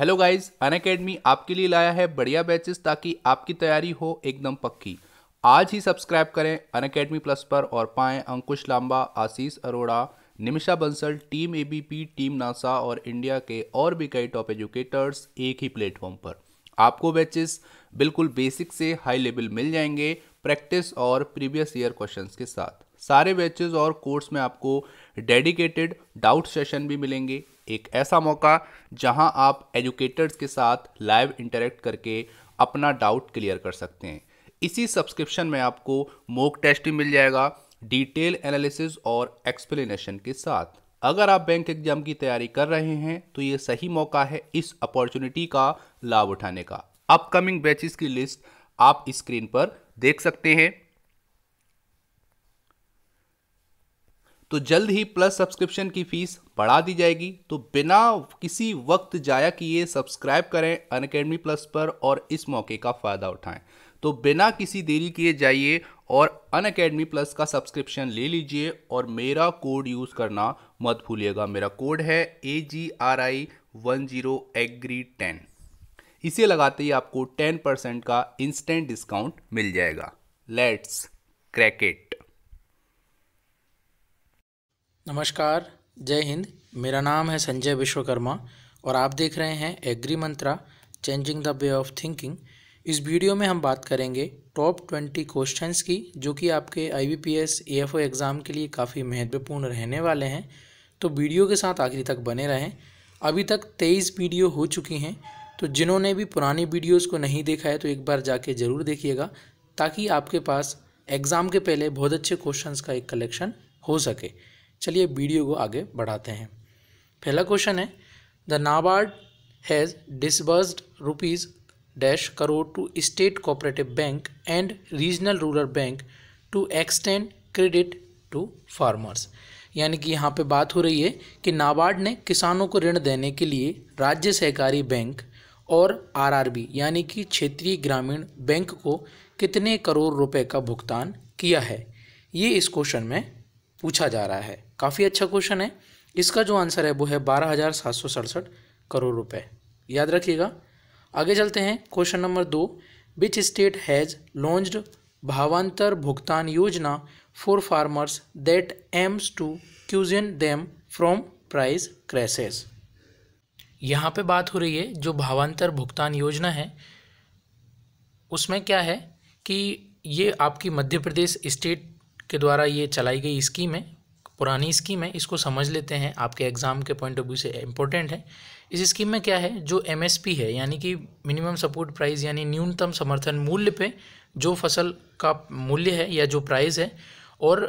hello guys अन academy आपके लिए लाया है बढ़िया बैचेस ताकि आपकी तैयारी हो एकदम पक्की आज ही सब्सक्राइब करें अन अकेडमी प्लस पर और पाएं Ankush Lamba Ashish Arora Nimisha Bansal team ABP team NASA और इंडिया के और भी कई टॉप एजुकेटर्स एक ही प्लेटफॉर्म पर आपको बैचेस बिल्कुल बेसिक से हाई लेवल मिल जाएंगे प्रैक्टिस और प्रीवियस ईयर क्वेश्चंस के साथ सारे बैचेस और कोर्स में आपको डेडिकेटेड डाउट सेशन भी मिलेंगे एक ऐसा मौका जहां आप एजुकेटर्स के साथ लाइव इंटरेक्ट करके अपना डाउट क्लियर कर सकते हैं इसी सब्सक्रिप्शन में आपको मोक टेस्ट भी मिल जाएगा डिटेल एनालिसिस और एक्सप्लेनेशन के साथ अगर आप बैंक एग्जाम की तैयारी कर रहे हैं तो ये सही मौका है इस अपॉर्चुनिटी का लाभ उठाने का अपकमिंग बैचेस की लिस्ट आप स्क्रीन पर देख सकते हैं तो जल्द ही प्लस सब्सक्रिप्शन की फीस बढ़ा दी जाएगी तो बिना किसी वक्त जाया किए सब्सक्राइब करें अन अकेडमी प्लस पर और इस मौके का फ़ायदा उठाएं तो बिना किसी देरी किए जाइए और अन अकेडमी प्लस का सब्सक्रिप्शन ले लीजिए और मेरा कोड यूज़ करना मत भूलिएगा मेरा कोड है A G R I one zero agri ten इसे लगाते ही आपको टेन परसेंट का इंस्टेंट डिस्काउंट मिल जाएगा लेट्स क्रैकेट नमस्कार जय हिंद मेरा नाम है संजय विश्वकर्मा और आप देख रहे हैं agri mantra changing the way of thinking इस वीडियो में हम बात करेंगे टॉप ट्वेंटी क्वेश्चंस की जो कि आपके I B P S F O exam के लिए काफ़ी महत्वपूर्ण रहने वाले हैं तो वीडियो के साथ आखिरी तक बने रहें अभी तक तेईस वीडियो हो चुकी हैं तो जिन्होंने भी पुरानी वीडियोज़ को नहीं देखा है तो एक बार जाके ज़रूर देखिएगा ताकि आपके पास एग्ज़ाम के पहले बहुत अच्छे क्वेश्चंस का एक कलेक्शन हो सके चलिए वीडियो को आगे बढ़ाते हैं पहला क्वेश्चन है the NABARD has disbursed rupees dash crore to state cooperative bank and regional rural bank to extend credit to farmers यानी कि यहाँ पे बात हो रही है कि नाबार्ड ने किसानों को ऋण देने के लिए राज्य सहकारी बैंक और आरआरबी यानी कि क्षेत्रीय ग्रामीण बैंक को कितने करोड़ रुपए का भुगतान किया है ये इस क्वेश्चन में पूछा जा रहा है काफ़ी अच्छा क्वेश्चन है इसका जो आंसर है वो है बारह हज़ार सात सौ सड़सठ करोड़ रुपए याद रखिएगा आगे चलते हैं क्वेश्चन नंबर दो विच state has launched Bhavantar Bhugtan Yojana for farmers that aims to cushion them from price crashes यहाँ पे बात हो रही है जो भावांतर भुगतान योजना है उसमें क्या है कि ये आपकी मध्य प्रदेश स्टेट के द्वारा ये चलाई गई स्कीम है पुरानी स्कीम है इसको समझ लेते हैं आपके एग्ज़ाम के पॉइंट ऑफ व्यू से इम्पोर्टेंट है इस स्कीम में क्या है जो एमएसपी है यानी कि मिनिमम सपोर्ट प्राइस यानी न्यूनतम समर्थन मूल्य पे जो फसल का मूल्य है या जो प्राइस है और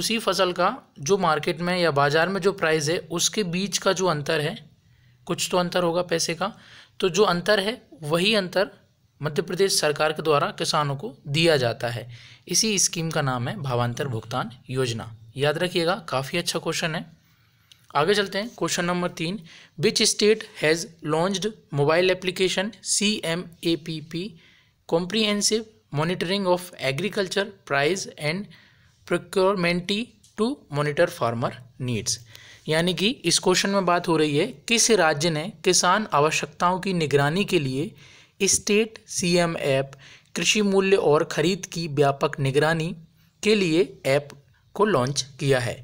उसी फसल का जो मार्केट में या बाज़ार में जो प्राइस है उसके बीच का जो अंतर है कुछ तो अंतर होगा पैसे का तो जो अंतर है वही अंतर मध्य प्रदेश सरकार के द्वारा किसानों को दिया जाता है इसी स्कीम का नाम है भावांतर भुगतान योजना याद रखिएगा काफ़ी अच्छा क्वेश्चन है आगे चलते हैं क्वेश्चन नंबर तीन which state has launched mobile application C M A P P comprehensive monitoring of agriculture price and procurement to monitor farmer needs यानी कि इस क्वेश्चन में बात हो रही है किस राज्य ने किसान आवश्यकताओं की निगरानी के लिए स्टेट सीएम ऐप कृषि मूल्य और खरीद की व्यापक निगरानी के लिए ऐप को लॉन्च किया है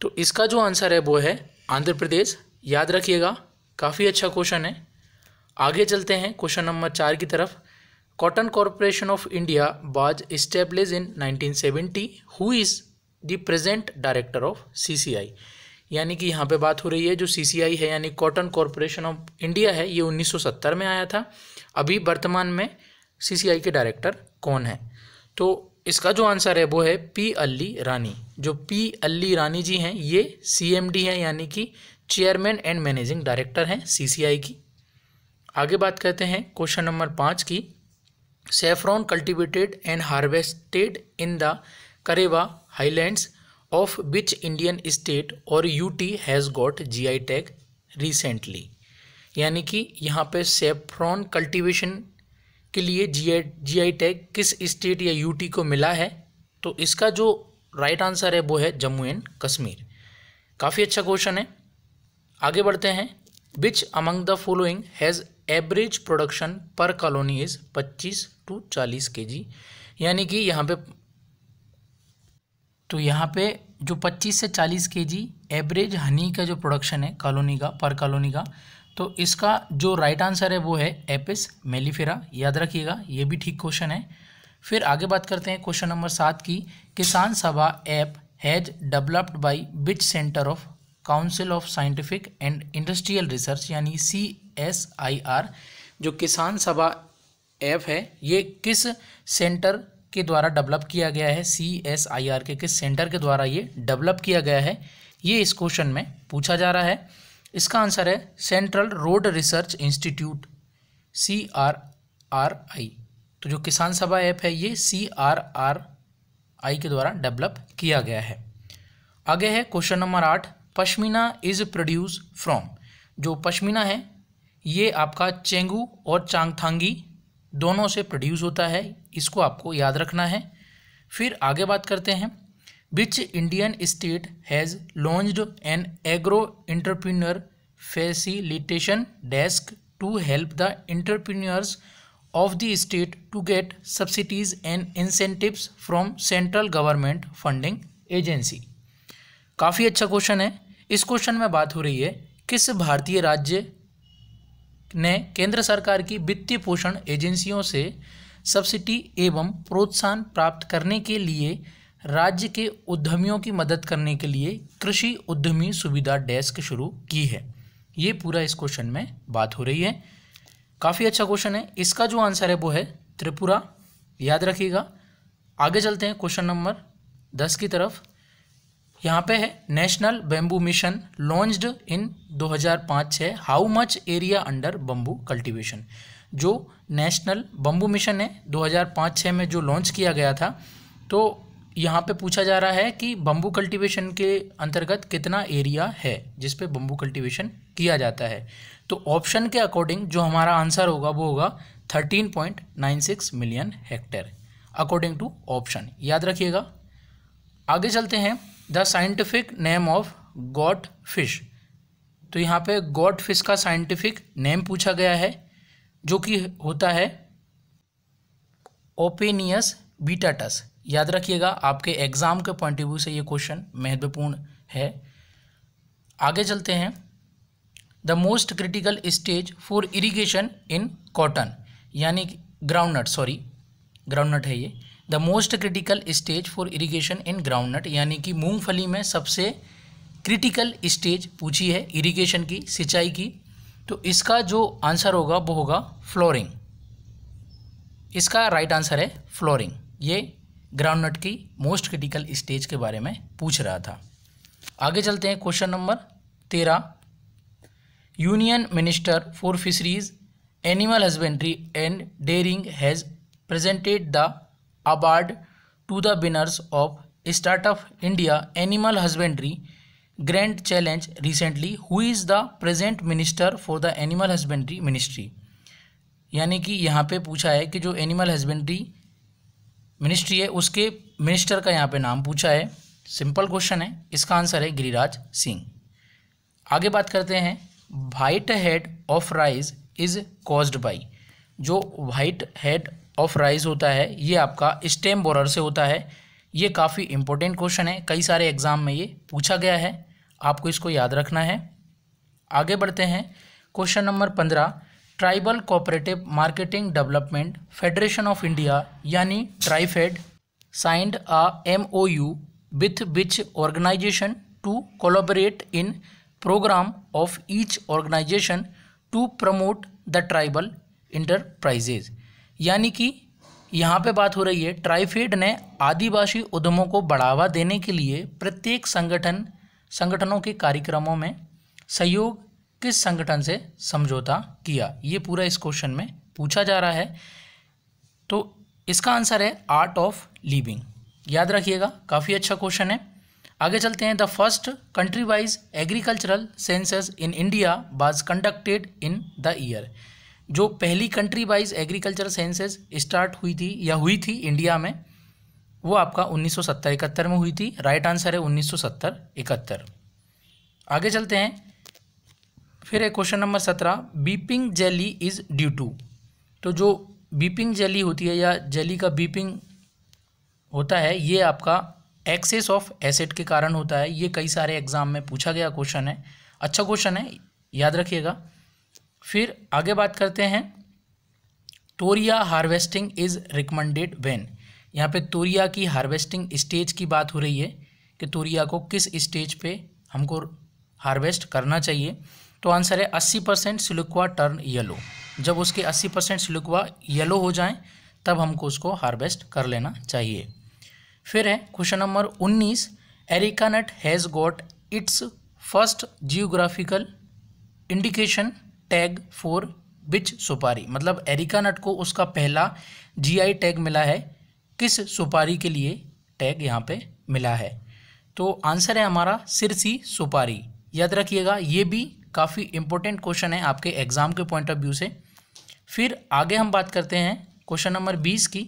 तो इसका जो आंसर है वो है आंध्र प्रदेश याद रखिएगा काफ़ी अच्छा क्वेश्चन है आगे चलते हैं क्वेश्चन नंबर चार की तरफ cotton corporation of India was established in 1970 who is the present director of CCI यानी कि यहाँ पे बात हो रही है जो सीसीआई है यानी कॉटन कॉरपोरेशन ऑफ इंडिया है ये 1970 में आया था अभी वर्तमान में सीसीआई के डायरेक्टर कौन है तो इसका जो आंसर है वो है पी अली रानी जो पी अली रानी जी हैं ये सीएमडी हैं यानी कि चेयरमैन एंड मैनेजिंग डायरेक्टर हैं सीसीआई की आगे बात करते हैं क्वेश्चन नंबर पाँच की saffron cultivated and harvested in the Karewa highlands of which Indian state और U T has got G I tag recently यानी कि यहाँ पे सेफ्रॉन कल्टीवेशन के लिए G I G I tag किस स्टेट या यू टी को मिला है तो इसका जो राइट आंसर है वो है जम्मू एंड कश्मीर काफ़ी अच्छा क्वेश्चन है आगे बढ़ते हैं which among the following has average production per colony is पच्चीस टू चालीस के जी यानी कि यहाँ पे तो यहाँ पे जो 25 से 40 के जी एवरेज हनी का जो प्रोडक्शन है कॉलोनी का पर कॉलोनी का तो इसका जो राइट आंसर है वो है एपिस मेलीफेरा याद रखिएगा ये भी ठीक क्वेश्चन है फिर आगे बात करते हैं क्वेश्चन नंबर सात की Kisan Sabha app has developed by which centre of council of scientific and industrial research यानी सी एस आई आर जो किसान सभा ऐप है ये किस सेंटर के द्वारा डेवलप किया गया है सी एस आई आर के किस सेंटर के द्वारा ये डेवलप किया गया है ये इस क्वेश्चन में पूछा जा रहा है इसका आंसर है central road research institute C R R I तो जो किसान सभा ऐप है ये सी आर आर आई के द्वारा डेवलप किया गया है आगे है क्वेश्चन नंबर आठ पश्मीना इज प्रोड्यूस फ्रॉम जो पश्मीना है ये आपका चेंगू और चांगथांगी दोनों से प्रोड्यूस होता है इसको आपको याद रखना है फिर आगे बात करते हैं which Indian state has launched an agro entrepreneur facilitation desk to help the entrepreneurs of the state to get subsidies and incentives from central government funding agency काफ़ी अच्छा क्वेश्चन है इस क्वेश्चन में बात हो रही है किस भारतीय राज्य ने केंद्र सरकार की वित्तीय पोषण एजेंसियों से सब्सिडी एवं प्रोत्साहन प्राप्त करने के लिए राज्य के उद्यमियों की मदद करने के लिए कृषि उद्यमी सुविधा डेस्क शुरू की है ये पूरा इस क्वेश्चन में बात हो रही है काफ़ी अच्छा क्वेश्चन है इसका जो आंसर है वो है त्रिपुरा याद रखिएगा आगे चलते हैं क्वेश्चन नंबर दस की तरफ यहाँ पे है national bamboo mission launched in 2005 है how much area under bamboo cultivation जो नेशनल बम्बू मिशन है 2005-6 में जो लॉन्च किया गया था तो यहाँ पे पूछा जा रहा है कि बम्बू कल्टीवेशन के अंतर्गत कितना एरिया है जिस पे बम्बू कल्टीवेशन किया जाता है तो ऑप्शन के अकॉर्डिंग जो हमारा आंसर होगा वो होगा 13.96 million hectare according to option याद रखिएगा आगे चलते हैं the scientific name of god fish तो यहाँ पे गॉड फिश का साइंटिफिक नेम पूछा गया है जो कि होता है ओपेनियस बीटाटस याद रखिएगा आपके एग्ज़ाम के पॉइंट ऑफ व्यू से ये क्वेश्चन महत्वपूर्ण है आगे चलते हैं the most critical stage for irrigation in cotton यानी ग्राउंडनट सॉरी ग्राउंडनट है ये the most critical stage for irrigation in groundnut यानी कि मूंगफली में सबसे क्रिटिकल स्टेज पूछी है इरिगेशन की सिंचाई की तो इसका जो आंसर होगा वो होगा फ्लोरिंग इसका राइट आंसर है फ्लोरिंग ये ग्राउंड नट की मोस्ट क्रिटिकल स्टेज के बारे में पूछ रहा था आगे चलते हैं क्वेश्चन नंबर तेरह union minister for fisheries animal husbandry and dairying has presented the award to the winners of startup India animal husbandry grand challenge recently who is the present minister for the animal husbandry ministry यानी कि यहाँ पे पूछा है कि जो animal husbandry ministry है उसके मिनिस्टर का यहाँ पे नाम पूछा है सिंपल क्वेश्चन है इसका आंसर है गिरिराज सिंह आगे बात करते हैं white head of rice is caused by जो वाइट हेड ऑफ राइज होता है ये आपका स्टेम बोरर से होता है ये काफ़ी इंपॉर्टेंट क्वेश्चन है कई सारे एग्ज़ाम में ये पूछा गया है आपको इसको याद रखना है आगे बढ़ते हैं क्वेश्चन नंबर पंद्रह tribal cooperative marketing development federation of India यानी TRIFED signed a M O U with which organisation to collaborate in programme of each organisation to promote the tribal enterprises यानी कि यहाँ पे बात हो रही है ट्राइफेड ने आदिवासी उद्यमों को बढ़ावा देने के लिए प्रत्येक संगठन संगठनों के कार्यक्रमों में सहयोग किस संगठन से समझौता किया ये पूरा इस क्वेश्चन में पूछा जा रहा है तो इसका आंसर है आर्ट ऑफ लिविंग याद रखिएगा काफ़ी अच्छा क्वेश्चन है आगे चलते हैं the first country wise agricultural census in India was conducted in the year जो पहली country wise agriculture census start हुई थी या हुई थी इंडिया में वो आपका उन्नीस सौ में हुई थी राइट आंसर है उन्नीस सौ आगे चलते हैं फिर है क्वेश्चन नंबर सत्रह weeping jelly is due to तो जो बीपिंग जेली होती है या जेली का बीपिंग होता है ये आपका एक्सेस ऑफ एसिड के कारण होता है ये कई सारे एग्जाम में पूछा गया क्वेश्चन है अच्छा क्वेश्चन है याद रखिएगा फिर आगे बात करते हैं तोरिया हार्वेस्टिंग इज़ रिकमेंडेड वेन यहाँ पे तोरिया की हार्वेस्टिंग स्टेज की बात हो रही है कि तोरिया को किस स्टेज पे हमको हार्वेस्ट करना चाहिए तो आंसर है अस्सी परसेंट सिलुकवा टर्न येलो जब उसके अस्सी परसेंट सिलुकवा येलो हो जाए तब हमको उसको हार्वेस्ट कर लेना चाहिए फिर है क्वेश्चन नंबर उन्नीस arecanut has got its first geographical indication tag for which सुपारी मतलब एरिकानट को उसका पहला जीआई टैग मिला है किस सुपारी के लिए टैग यहाँ पे मिला है तो आंसर है हमारा सिरसी सुपारी याद रखिएगा ये भी काफ़ी इम्पोर्टेंट क्वेश्चन है आपके एग्ज़ाम के पॉइंट ऑफ व्यू से फिर आगे हम बात करते हैं क्वेश्चन नंबर बीस की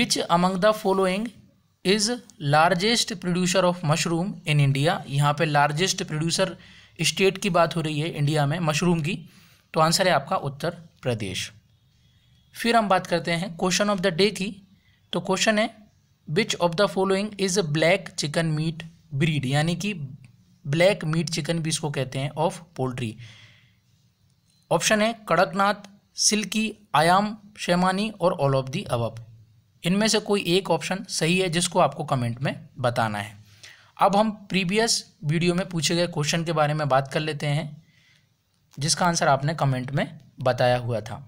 which among the following is largest producer of mushroom in India यहाँ पे लार्जेस्ट प्रोड्यूसर स्टेट की बात हो रही है इंडिया में मशरूम की तो आंसर है आपका उत्तर प्रदेश फिर हम बात करते हैं क्वेश्चन ऑफ द डे की तो क्वेश्चन है which of the following is a black chicken meat breed यानी कि ब्लैक मीट चिकन भी इसको कहते हैं ऑफ पोल्ट्री ऑप्शन है कड़कनाथ सिल्की आयाम शेमानी और ऑल ऑफ दी अबब इनमें से कोई एक ऑप्शन सही है जिसको आपको कमेंट में बताना है अब हम प्रीवियस वीडियो में पूछे गए क्वेश्चन के बारे में बात कर लेते हैं जिसका आंसर आपने कमेंट में बताया हुआ था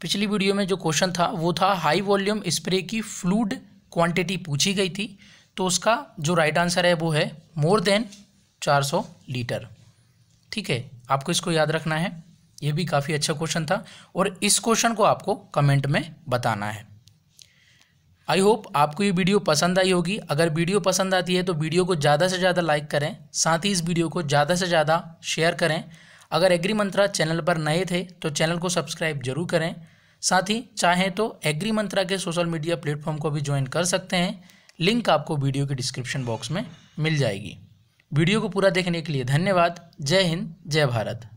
पिछली वीडियो में जो क्वेश्चन था वो था हाई वॉल्यूम स्प्रे की फ्लूड क्वांटिटी पूछी गई थी तो उसका जो राइट आंसर है वो है मोर देन 400 लीटर ठीक है आपको इसको याद रखना है ये भी काफ़ी अच्छा क्वेश्चन था और इस क्वेश्चन को आपको कमेंट में बताना है आई होप आपको ये वीडियो पसंद आई होगी अगर वीडियो पसंद आती है तो वीडियो को ज़्यादा से ज़्यादा लाइक करें साथ ही इस वीडियो को ज़्यादा से ज़्यादा शेयर करें अगर एग्री मंत्रा चैनल पर नए थे तो चैनल को सब्सक्राइब जरूर करें साथ ही चाहें तो एग्री मंत्रा के सोशल मीडिया प्लेटफॉर्म को भी ज्वाइन कर सकते हैं लिंक आपको वीडियो के डिस्क्रिप्शन बॉक्स में मिल जाएगी वीडियो को पूरा देखने के लिए धन्यवाद जय हिंद जय भारत